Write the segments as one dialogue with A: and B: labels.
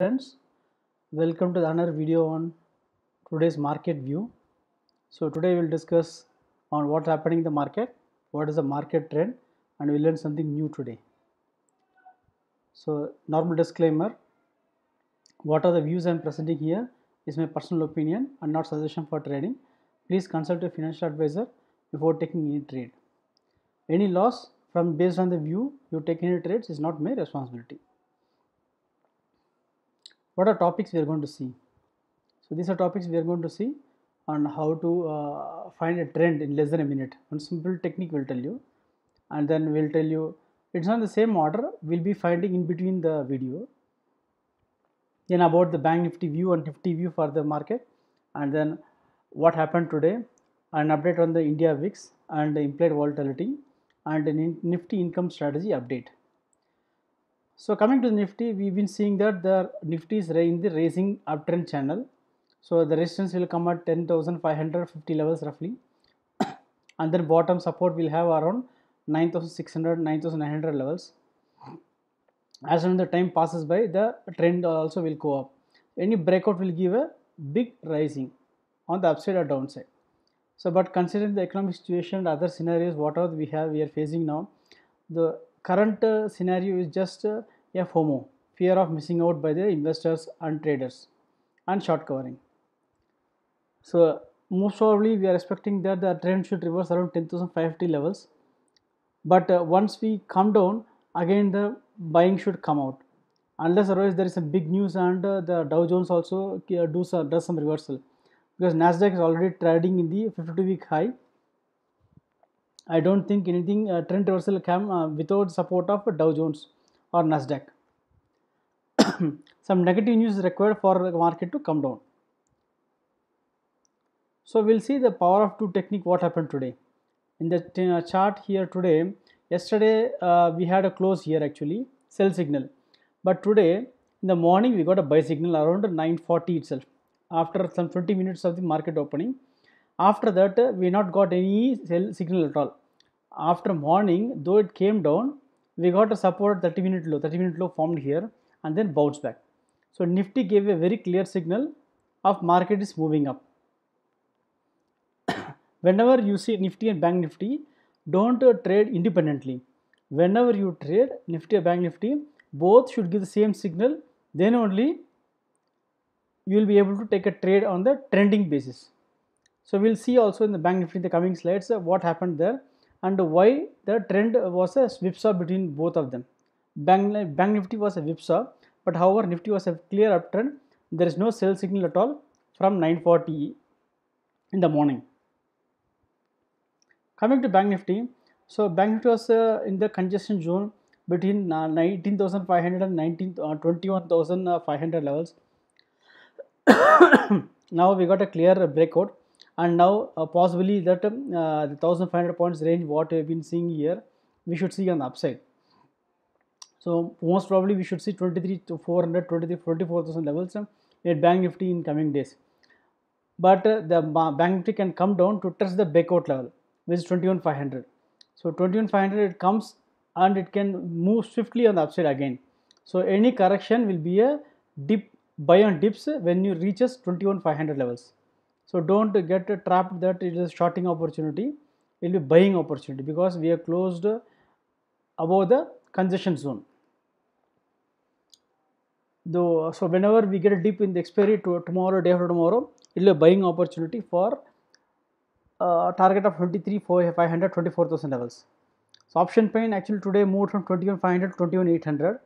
A: friends welcome to another video on today's market view so today we'll discuss on what's happening in the market what is the market trend and we'll learn something new today so normal disclaimer what are the views i'm presenting here is my personal opinion and not suggestion for trading please consult a financial advisor before taking any trade any loss from based on the view you take in trades is not my responsibility what are topics we are going to see? So, these are topics we are going to see on how to uh, find a trend in less than a minute. One simple technique will tell you and then we will tell you it's on the same order we will be finding in between the video. Then about the bank nifty view and nifty view for the market and then what happened today an update on the India VIX and the implied volatility and a nifty income strategy update. So coming to Nifty, we've been seeing that the Nifty is in the raising uptrend channel. So the resistance will come at 10,550 levels roughly. and then bottom support will have around 9,600, 9,900 levels. As the time passes by, the trend also will go up. Any breakout will give a big rising on the upside or downside. So, but considering the economic situation and other scenarios, whatever we have, we are facing now, the current uh, scenario is just uh, FOMO, fear of missing out by the investors and traders, and short covering. So most probably we are expecting that the trend should reverse around 10,550 levels. But uh, once we come down, again the buying should come out. Unless otherwise there is some big news and uh, the Dow Jones also uh, do some, does some reversal. Because Nasdaq is already trading in the 52 week high. I don't think anything uh, trend reversal come uh, without support of Dow Jones or Nasdaq. Some negative news is required for the market to come down. So we'll see the power of two technique what happened today. In the uh, chart here today, yesterday uh, we had a close here actually sell signal, but today in the morning we got a buy signal around 9:40 itself after some 20 minutes of the market opening. After that, uh, we not got any sell signal at all. After morning, though it came down, we got a support 30 minute low 30 minute low formed here and then bounced back so nifty gave a very clear signal of market is moving up whenever you see nifty and bank nifty don't uh, trade independently whenever you trade nifty or bank nifty both should give the same signal then only you will be able to take a trade on the trending basis so we'll see also in the bank nifty in the coming slides uh, what happened there and why the trend was a whipsaw between both of them. Bank, bank Nifty was a whipsaw, but however Nifty was a clear uptrend. There is no sell signal at all from 940 in the morning. Coming to Bank Nifty, so Bank Nifty was uh, in the congestion zone between uh, 19,500 and 19, uh, 21,500 uh, levels. now we got a clear uh, breakout and now uh, possibly that um, uh, the 1500 points range what we have been seeing here we should see on the upside. So most probably we should see 23 to 400, 23, 24,000 levels at um, Bank Nifty in coming days. But uh, the Bank Nifty can come down to test the breakout level, which is 21,500. So 21,500 it comes and it can move swiftly on the upside again. So any correction will be a dip buy on dips when you reaches 21,500 levels. So, do not get trapped that it is shorting opportunity, it will be buying opportunity because we are closed above the congestion zone. Though, so, whenever we get deep in the expiry to tomorrow, day after tomorrow, it will be buying opportunity for uh, target of 23, 24,000 levels. So, option pain actually today moved from 21,500 to 21,800.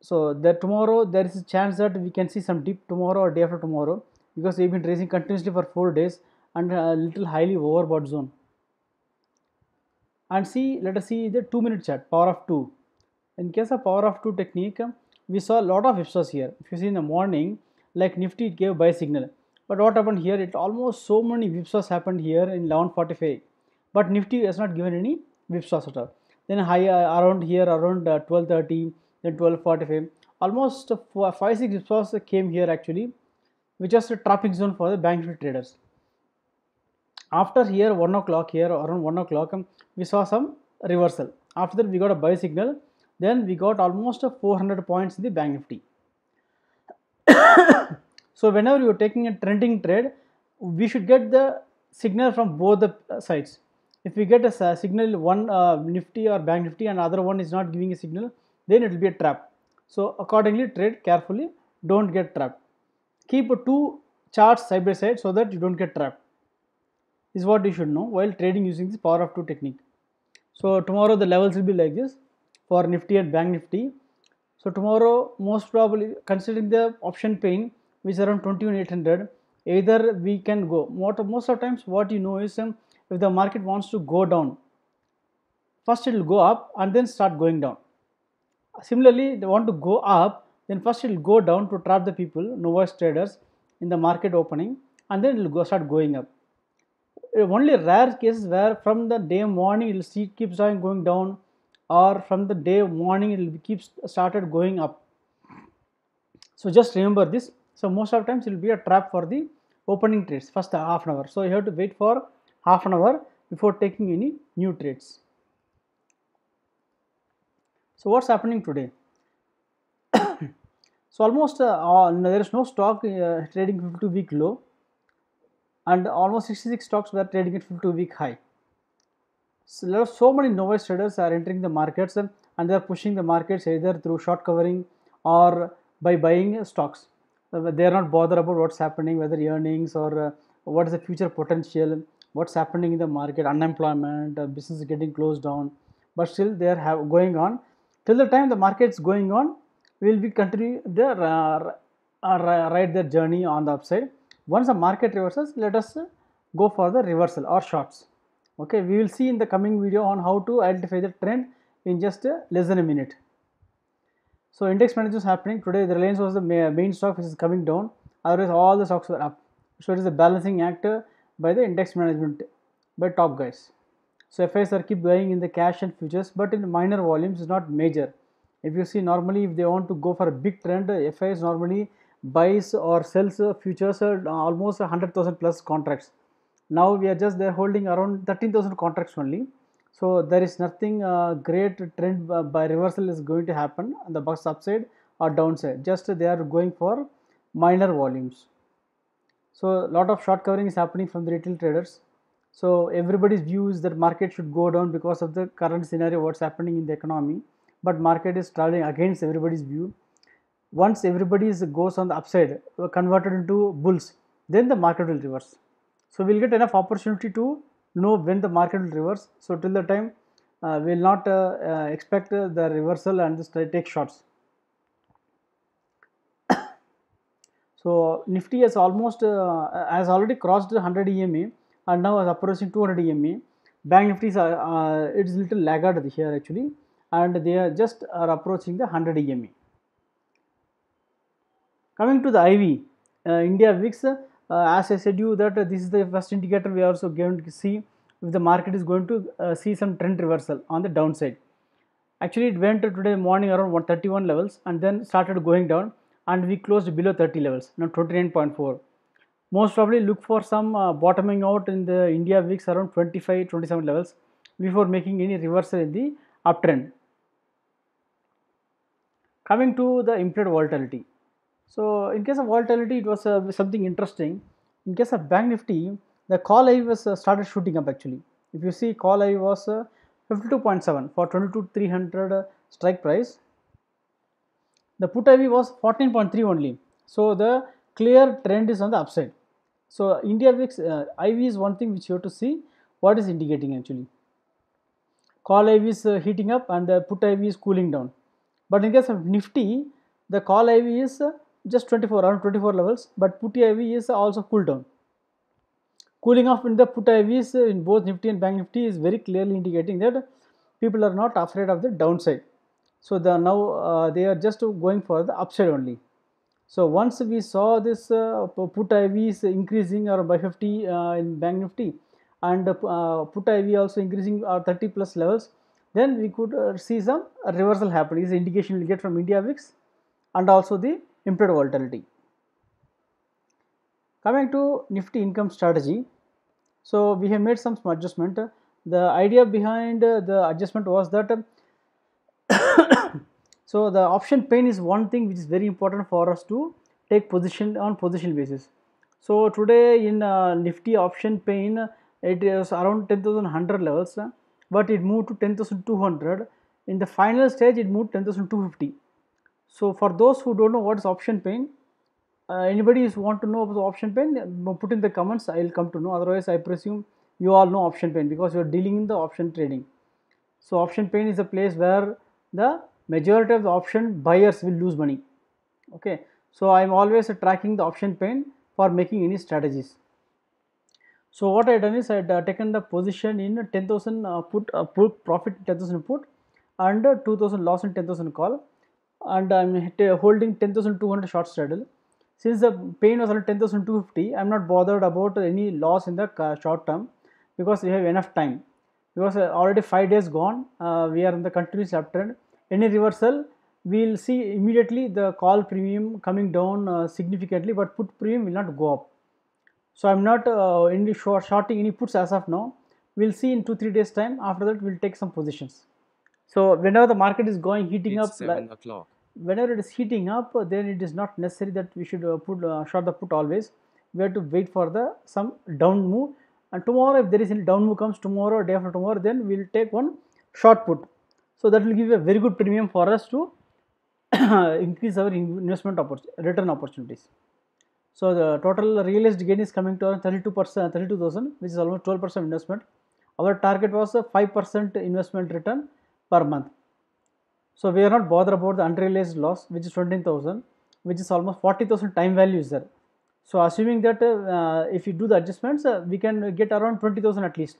A: So, that tomorrow there is a chance that we can see some dip tomorrow or day after tomorrow because we've been tracing continuously for 4 days and a little highly overbought zone and see let us see the 2 minute chart power of 2 in case of power of 2 technique we saw a lot of IPSOs here if you see in the morning like nifty it gave buy signal but what happened here it almost so many IPSOs happened here in 1145 but nifty has not given any IPSOs at all then high uh, around here around uh, 1230 then 1245 almost uh, 5 6 IPSOs came here actually which is a trapping zone for the bank Nifty traders. After here 1 o'clock here around 1 o'clock um, we saw some reversal. After that we got a buy signal then we got almost 400 points in the bank nifty. so whenever you are taking a trending trade we should get the signal from both the uh, sides. If we get a signal one uh, nifty or bank nifty and other one is not giving a signal then it will be a trap. So accordingly trade carefully don't get trapped. Keep two charts side by side so that you don't get trapped is what you should know while trading using this power of 2 technique. So tomorrow the levels will be like this for Nifty and Bank Nifty. So tomorrow most probably considering the option paying which is around 21,800 either we can go. What, most of times what you know is um, if the market wants to go down first it will go up and then start going down. Similarly they want to go up then first it will go down to trap the people, novice traders in the market opening and then it will go, start going up. Uh, only rare cases where from the day morning it will see keeps on going down or from the day morning it will keep started going up. So just remember this. So most of times it will be a trap for the opening trades first half an hour. So you have to wait for half an hour before taking any new trades. So what's happening today? So, almost uh, there is no stock uh, trading 52 week low and almost 66 stocks were trading at 52 week high. So, there are so many novice traders are entering the markets uh, and, they are pushing the markets either through short covering or by buying stocks. They are not bothered about what's happening, whether earnings or uh, what is the future potential, what's happening in the market, unemployment, uh, business getting closed down, but still they are going on. Till the time the market's going on, will be continue their uh, uh, ride their journey on the upside. Once the market reverses, let us go for the reversal or shorts. Okay, we will see in the coming video on how to identify the trend in just uh, less than a minute. So index management is happening today. The Reliance was the main stock which is coming down. Otherwise, all the stocks were up. So it is a balancing act by the index management by top guys. So FIs are keep buying in the cash and futures, but in minor volumes, is not major. If you see normally if they want to go for a big trend, FIs normally buys or sells futures uh, almost 100,000 plus contracts. Now we are just there holding around 13,000 contracts only. So there is nothing uh, great trend by reversal is going to happen on the box upside or downside. Just they are going for minor volumes. So a lot of short covering is happening from the retail traders. So everybody's view is that market should go down because of the current scenario what's happening in the economy but market is traveling against everybody's view. Once everybody goes on the upside, uh, converted into bulls, then the market will reverse. So, we will get enough opportunity to know when the market will reverse. So, till the time uh, we will not uh, uh, expect uh, the reversal and just take shots. so, Nifty has almost uh, has already crossed 100 EMA and now is approaching 200 EMA. Bank Nifty is it is little laggard here actually and they are just are approaching the 100 EMA. Coming to the IV, uh, India VIX, uh, as I said you that uh, this is the first indicator we are also going to see if the market is going to uh, see some trend reversal on the downside. Actually it went today morning around 131 levels and then started going down and we closed below 30 levels, now 29.4. Most probably look for some uh, bottoming out in the India VIX around 25-27 levels before making any reversal in the uptrend. Coming to the implied volatility. So, in case of volatility, it was uh, something interesting. In case of Bank Nifty, the call I was uh, started shooting up actually. If you see, call I was uh, 52.7 for 22,300 uh, strike price. The put IV was 14.3 only. So, the clear trend is on the upside. So, India VIX uh, IV is one thing which you have to see what is indicating actually. Call IV is uh, heating up and the put IV is cooling down. But in case of Nifty, the call IV is just 24 around 24 levels, but put IV is also cool down. Cooling off in the put IVs uh, in both Nifty and Bank Nifty is very clearly indicating that people are not afraid of the downside. So the now uh, they are just going for the upside only. So once we saw this uh, put IVs increasing or by 50 uh, in Bank Nifty and uh, put IV also increasing or uh, 30 plus levels, then we could uh, see some uh, reversal happening. This indication we will get from India VIX and also the implied volatility. Coming to Nifty income strategy, so we have made some adjustment. The idea behind uh, the adjustment was that um, so the option pain is one thing which is very important for us to take position on position basis. So today in uh, Nifty option pain, it is around 10,100 levels but it moved to 10,200. In the final stage, it moved 10,250. So for those who don't know what is option pain, uh, anybody who want to know about the option pain, uh, put in the comments. I will come to know. Otherwise, I presume you all know option pain because you are dealing in the option trading. So option pain is a place where the majority of the option buyers will lose money. Okay. So I am always tracking the option pain for making any strategies. So what I done is I had uh, taken the position in 10,000 uh, put, uh, put profit 10,000 put and uh, 2,000 loss in 10,000 call and I am holding 10,200 short straddle. Since the pain was around 10,250, I am not bothered about any loss in the short term because we have enough time. Because already 5 days gone, we are in the continuous uptrend. Any reversal, we will see immediately the call premium coming down significantly but put premium will not go up so, I am not uh, in short, shorting any puts as of now. We will see in 2-3 days time. After that, we will take some positions. So, whenever the market is going heating it's up, 7 whenever it is heating up, then it is not necessary that we should uh, put uh, short the put always. We have to wait for the some down move. And tomorrow, if there is any down move comes tomorrow or day after tomorrow, then we will take one short put. So, that will give a very good premium for us to increase our investment return opportunities. So, the total realized gain is coming to around 32 percent 32,000 which is almost 12 percent investment. Our target was 5 percent investment return per month. So, we are not bothered about the unrealized loss which is 20,000 which is almost 40,000 time value is there. So, assuming that uh, if you do the adjustments uh, we can get around 20,000 at least.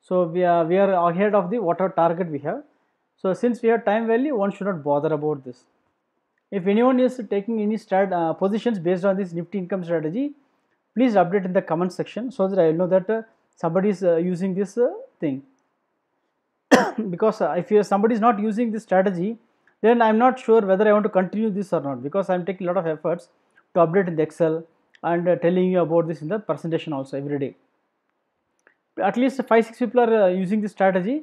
A: So, we are, we are ahead of the whatever target we have. So, since we have time value one should not bother about this. If anyone is taking any start uh, positions based on this Nifty income strategy, please update in the comment section so that I will know that uh, somebody is uh, using this uh, thing. because uh, if somebody is not using this strategy, then I am not sure whether I want to continue this or not because I am taking a lot of efforts to update in the Excel and uh, telling you about this in the presentation also every day. At least 5-6 people are using this strategy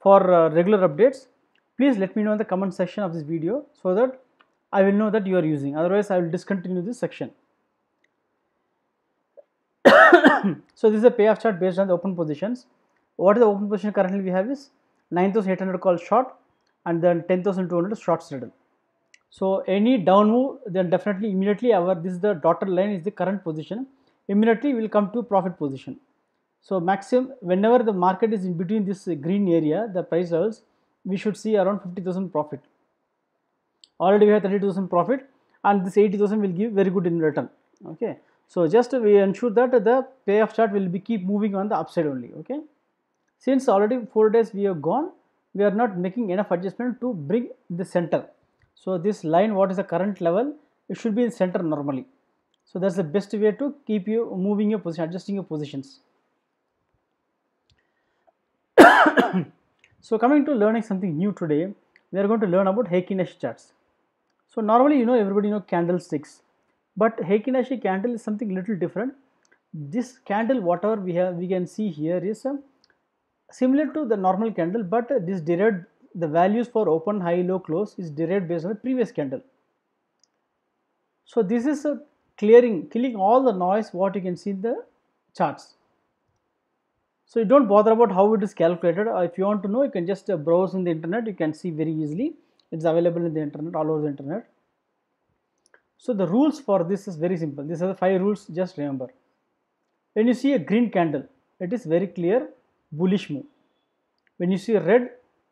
A: for regular updates. Please let me know in the comment section of this video so that I will know that you are using otherwise I will discontinue this section. so this is a payoff chart based on the open positions. What is the open position currently we have is 9800 call short and then 10200 short straddle. So any down move then definitely immediately our this is the dotted line is the current position immediately we will come to profit position. So maximum whenever the market is in between this green area the price levels we should see around 50,000 profit already we have 32,000 profit and this 80,000 will give very good in return okay. So, just we ensure that the payoff chart will be keep moving on the upside only okay. Since already 4 days we have gone we are not making enough adjustment to bring the center. So, this line what is the current level it should be in center normally. So, that is the best way to keep you moving your position adjusting your positions. so, coming to learning something new today we are going to learn about Heikinesh charts. So normally you know everybody know candlesticks but Ashi candle is something little different. This candle whatever we have we can see here is uh, similar to the normal candle but uh, this derived the values for open high low close is derived based on the previous candle. So this is a uh, clearing killing all the noise what you can see in the charts. So you do not bother about how it is calculated uh, if you want to know you can just uh, browse in the internet you can see very easily it's available in the internet all over the internet so the rules for this is very simple these are the five rules just remember when you see a green candle it is very clear bullish move when you see red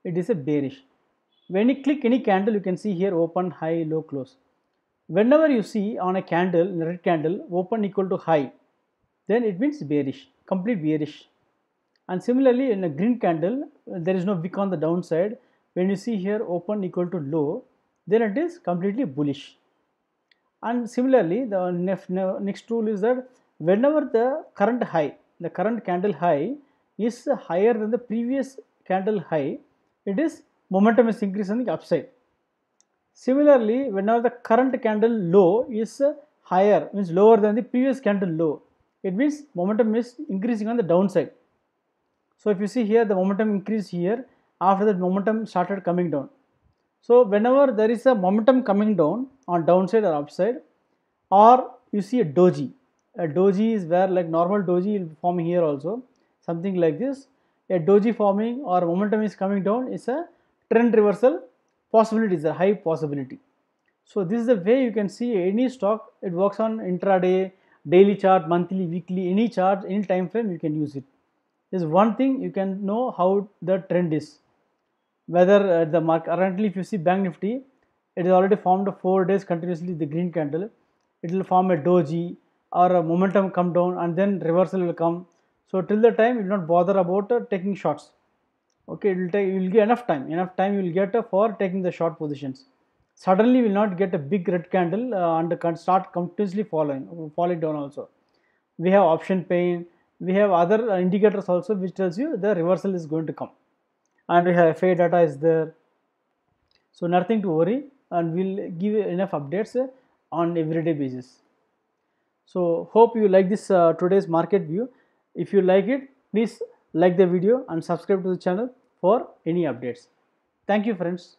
A: it is a bearish when you click any candle you can see here open high low close whenever you see on a candle red candle open equal to high then it means bearish complete bearish and similarly in a green candle there is no wick on the downside when you see here open equal to low then it is completely bullish and similarly the next rule is that whenever the current high the current candle high is higher than the previous candle high it is momentum is increasing on the upside similarly whenever the current candle low is higher means lower than the previous candle low it means momentum is increasing on the downside so if you see here the momentum increase here after that momentum started coming down. So whenever there is a momentum coming down on downside or upside or you see a doji, a doji is where like normal doji will form here also something like this a doji forming or momentum is coming down is a trend reversal possibility is a high possibility. So this is the way you can see any stock it works on intraday, daily chart, monthly, weekly, any chart, any time frame you can use it. This is one thing you can know how the trend is whether uh, the market currently if you see bank nifty it is already formed 4 days continuously the green candle it will form a doji or a momentum come down and then reversal will come so till the time you will not bother about uh, taking shots okay it will take you will get enough time enough time you will get uh, for taking the short positions suddenly will not get a big red candle uh, and can start continuously falling falling down also we have option pain we have other uh, indicators also which tells you the reversal is going to come and we have FA data is there. So, nothing to worry and we will give enough updates on everyday basis. So, hope you like this uh, today's market view. If you like it, please like the video and subscribe to the channel for any updates. Thank you friends.